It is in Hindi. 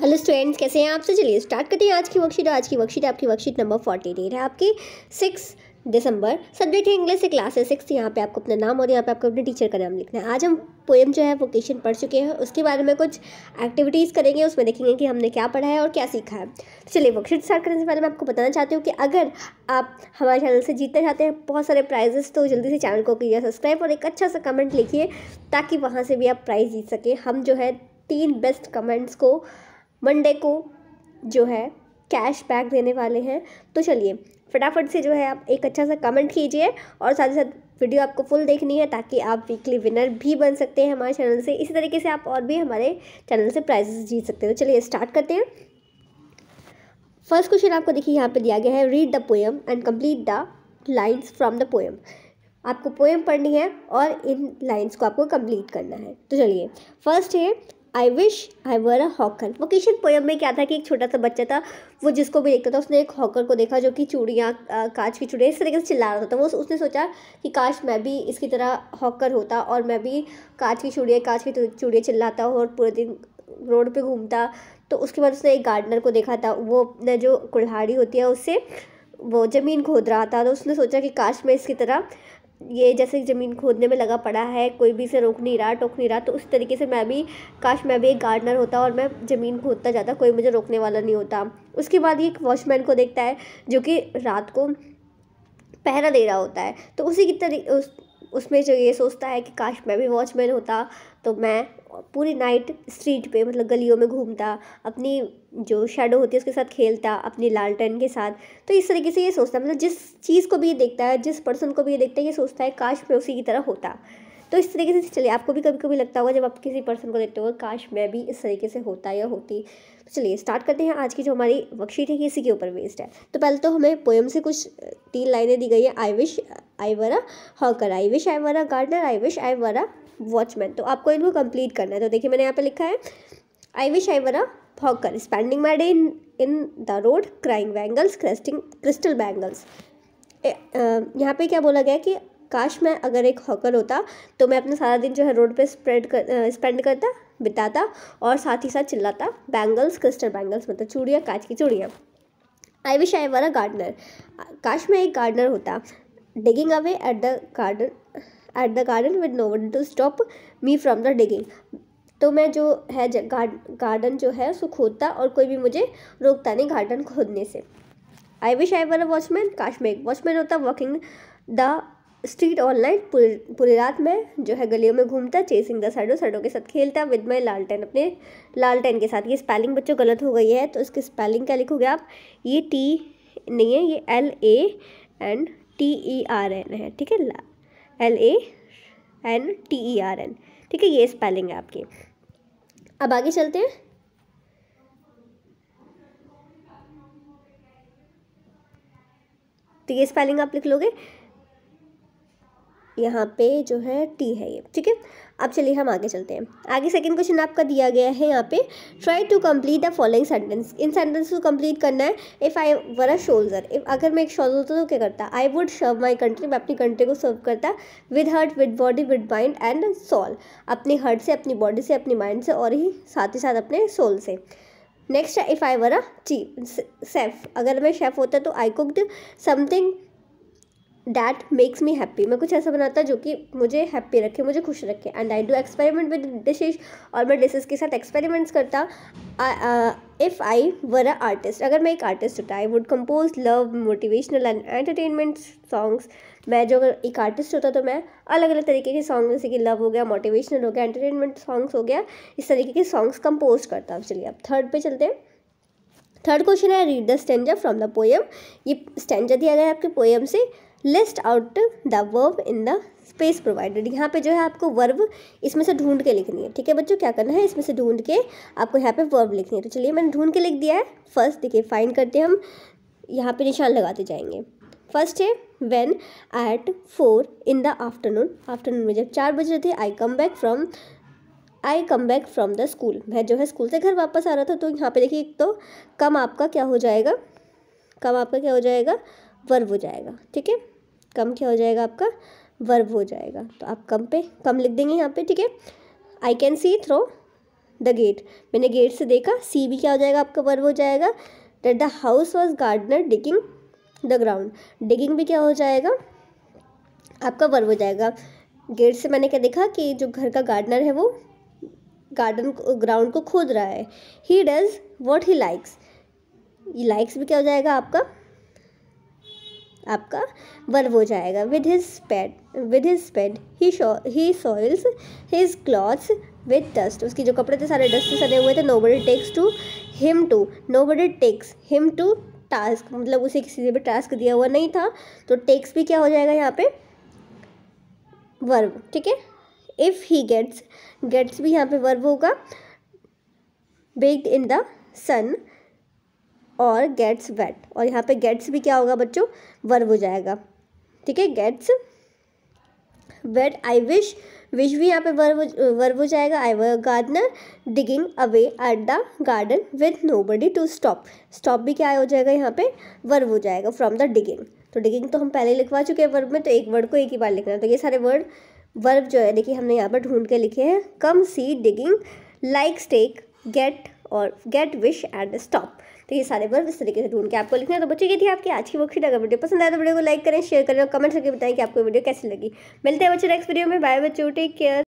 हेलो स्टूडेंट्स कैसे हैं आपसे चलिए स्टार्ट करते हैं आज की वर्कशीट आज की वर्कशीट आपकी वर्कशीट नंबर फोर्टी एट है आपकी सिक्स दिसंबर सब्जेक्ट है इंग्लिश से क्लास है सिक्स यहाँ पे आपको अपना नाम और यहाँ पे आपको अपने टीचर का नाम लिखना है आज हम पोएम जो है वोकेशन पढ़ चुके हैं उसके बारे में कुछ एक्टिविटीज़ करेंगे उसमें देखेंगे कि हमने क्या पढ़ा है और क्या सीखा है तो चलिए वर्कशीट स्टार्ट करने से पहले मैं आपको बताना चाहती हूँ कि अगर आप हमारे चैनल से जीतना चाहते हैं बहुत सारे प्राइजेस तो जल्दी से चैनल को किया सब्सक्राइब और एक अच्छा सा कमेंट लिखिए ताकि वहाँ से भी आप प्राइज़ जीत सकें हम जो है तीन बेस्ट कमेंट्स को मंडे को जो है कैश बैक देने वाले हैं तो चलिए फटाफट से जो है आप एक अच्छा सा कमेंट कीजिए और साथ ही साथ वीडियो आपको फुल देखनी है ताकि आप वीकली विनर भी बन सकते हैं हमारे चैनल से इसी तरीके से आप और भी हमारे चैनल से प्राइजेस जीत सकते हैं तो चलिए स्टार्ट करते हैं फर्स्ट क्वेश्चन आपको देखिए यहाँ पे दिया गया है read the poem and complete the lines from the poem आपको पोएम पढ़नी है और इन लाइन्स को आपको कंप्लीट करना है तो चलिए फर्स्ट है I wish I were a hawker वो किशन पोयम में क्या था कि एक छोटा सा बच्चा था वो जिसको भी देखता था उसने एक हॉकर को देखा जो कि चूड़ियाँ कांच की चूड़ियाँ इस तरीके से चिल्ला रहा था तो वो उसने सोचा कि काश मैं भी इसकी तरह हॉकर होता और मैं भी कांच की चूड़ियाँ कांच की चूड़ियाँ चिल्लाता और पूरे दिन रोड पर घूमता तो उसके बाद उसने एक गार्डनर को देखा था वो अपने जो कुल्हाड़ी होती है उससे वो ज़मीन खोद रहा था तो उसने सोचा कि काश मैं इसकी तरह ये जैसे ज़मीन खोदने में लगा पड़ा है कोई भी इसे रोक नहीं रहा टोक नहीं रहा तो उस तरीके से मैं भी काश मैं भी एक गार्डनर होता और मैं ज़मीन खोदता जाता कोई मुझे रोकने वाला नहीं होता उसके बाद ये एक वॉचमैन को देखता है जो कि रात को पहरा दे रहा होता है तो उसी की तरी उस उसमें जो ये सोचता है कि काश मैं भी वॉचमैन होता तो मैं पूरी नाइट स्ट्रीट पे मतलब गलियों में घूमता अपनी जो शेडो होती है उसके साथ खेलता अपनी लालटेन के साथ तो इस तरीके से ये सोचता मतलब जिस चीज़ को भी ये देखता है जिस पर्सन को भी ये देखता है ये सोचता है काश मैं उसी की तरह होता तो इस तरीके से चलिए आपको भी कभी कभी लगता होगा जब आप किसी पर्सन को देखते हो काश मैं भी इस तरीके से होता या होती तो चलिए स्टार्ट करते हैं आज की जो हमारी वर्कशीट है ये इसी के ऊपर बेस्ड है तो पहले तो हमें पोएम से कुछ तीन लाइनें दी गई है आई विश आई वरा हॉकर आई विश आई वरा गार्डनर आई विश आई वरा वॉचमैन तो आपको इनको कंप्लीट करना है तो देखिए मैंने यहाँ पे लिखा है I wish I were a hawker spending my day in in the road crying bangles cresting crystal bangles यहाँ पे क्या बोला गया कि काश मैं अगर एक हॉकर होता तो मैं अपना सारा दिन जो है रोड पे स्प्रेड कर स्पेंड करता बिताता और साथ ही साथ चिल्लाता बैंगल्स क्रिस्टल बैंगल्स मतलब चूड़ियाँ कांच की चूड़ियाँ आई wish I were a gardener काश मैं एक गार्डनर होता digging away at the garden at the garden with no one to stop me from the digging तो मैं जो है गार्डन जो है उसको खोदता और कोई भी मुझे रोकता नहीं गार्डन खोदने से आई wish I were a watchman काश में एक वॉचमैन होता walking the street all night पूरी रात में जो है गलियों में घूमता चेसिंग द सड़ो सड़ों के साथ खेलता विद माई लालटेन अपने लालटेन के साथ ये स्पेलिंग बच्चों गलत हो गई है तो इसकी स्पेलिंग क्या लिखोगे आप ये टी नहीं है ये L A and T E R N है ठीक है L A N T E R N ठीक है ये स्पेलिंग है आपकी अब आगे चलते हैं तो ये स्पेलिंग आप लिख लोगे यहाँ पे जो है टी है ये ठीक है अब चलिए हम आगे चलते हैं आगे सेकंड क्वेश्चन आपका दिया गया है यहाँ पे try to complete the following sentence in sentence को कंप्लीट करना है if I were a soldier if अगर मैं एक शोल्जर होता तो क्या करता I would serve my country मैं अपनी कंट्री को सर्व करता with heart with body with mind and soul अपने हर्ट से अपनी बॉडी से अपनी माइंड से और ही साथ ही साथ अपने सोल से नेक्स्ट है if I were a chief chef अगर मैं शेफ़ होता तो I cooked something that makes me happy मैं कुछ ऐसा बनाता जो कि मुझे हैप्पी रखे मुझे खुश रखे and I do experiment with dishes और मैं डिशेज के साथ एक्सपेरिमेंट्स करता if I were a artist अगर मैं एक आर्टिस्ट होता I would compose love motivational and entertainment songs मैं जो अगर एक आर्टिस्ट होता तो मैं अलग अलग तरीके के सॉन्ग जैसे कि लव हो गया मोटिवेशनल हो गया एंटरटेनमेंट सॉन्ग्स हो गया इस तरीके के सॉन्ग्स कंपोज करता अब चलिए अब थर्ड पे चलते हैं थर्ड क्वेश्चन है read the stanza from the poem ये स्टेंजा दिया गया है आपके पोएम से list out the verb in the space provided यहाँ पे जो है आपको वर्ब इसमें से ढूंढ के लिखनी है ठीक है बच्चों क्या करना है इसमें से ढूंढ के आपको यहाँ पे वर्ब लिखनी है तो चलिए मैंने ढूंढ के लिख दिया है फर्स्ट देखिए फाइंड करते हम यहाँ पे निशान लगाते जाएंगे फर्स्ट है when at four in the afternoon afternoon में जब चार बज रहे थे I come back from I come back from the school मैं जो है स्कूल से घर वापस आ रहा था तो यहाँ पे देखिए एक तो कम आपका क्या हो जाएगा कम आपका क्या हो जाएगा वर्ब हो जाएगा ठीक है कम क्या हो जाएगा आपका वर्ब हो जाएगा तो आप कम पे कम लिख देंगे यहाँ पे ठीक है I can see through the gate मैंने गेट से देखा सी भी क्या हो जाएगा आपका वर्ब हो जाएगा that the house was gardener digging the ground digging भी क्या हो जाएगा आपका वर्ब हो जाएगा गेट से मैंने क्या देखा कि जो घर का गार्डनर है वो गार्डन ग्राउंड को खोद रहा है he does what he likes ये लाइक्स भी क्या हो जाएगा आपका आपका वर्व हो जाएगा with his spade with his spade he he soils his clothes with dust उसकी जो कपड़े थे सारे डस्ट से सदे हुए थे nobody takes to him to nobody takes him to task मतलब उसे किसी से भी टास्क दिया हुआ नहीं था तो टेक्स भी क्या हो जाएगा यहाँ पे वर्व ठीक है इफ़ ही गेट्स गेट्स भी यहाँ पे वर्व होगा बेग्ड इन द सन और गेट्स वेट और यहाँ पे गेट्स भी क्या होगा बच्चों वर्ब हो जाएगा ठीक है gets wet I wish wish भी यहाँ पे वर्ब वर्ब हो जाएगा I were gardener digging away at the garden with nobody to stop stop भी क्या हो जाएगा यहाँ पे वर्ब हो जाएगा फ्रॉम द डिगिंग तो डिगिंग तो हम पहले लिखवा चुके हैं वर्ब में तो एक वर्ड को एक ही बार लिखना है तो ये सारे वर्ड वर्ब जो है देखिए हमने यहाँ पर ढूंढ के लिखे हैं come see digging like stake get और गेट विश एंड स्टॉप तो ये सारे वर्ब इस तरीके से ढूंढ के आपको लिखना है तो बच्चे ये थी आपकी आज की वर्कशीट अगर वीडियो पसंद आए तो वीडियो को लाइक करें शेयर करें और कमेंट करके बताएं कि आपको वीडियो कैसी लगी मिलते हैं बच्चों नेक्स्ट वीडियो में बाय बच्चों टेक केयर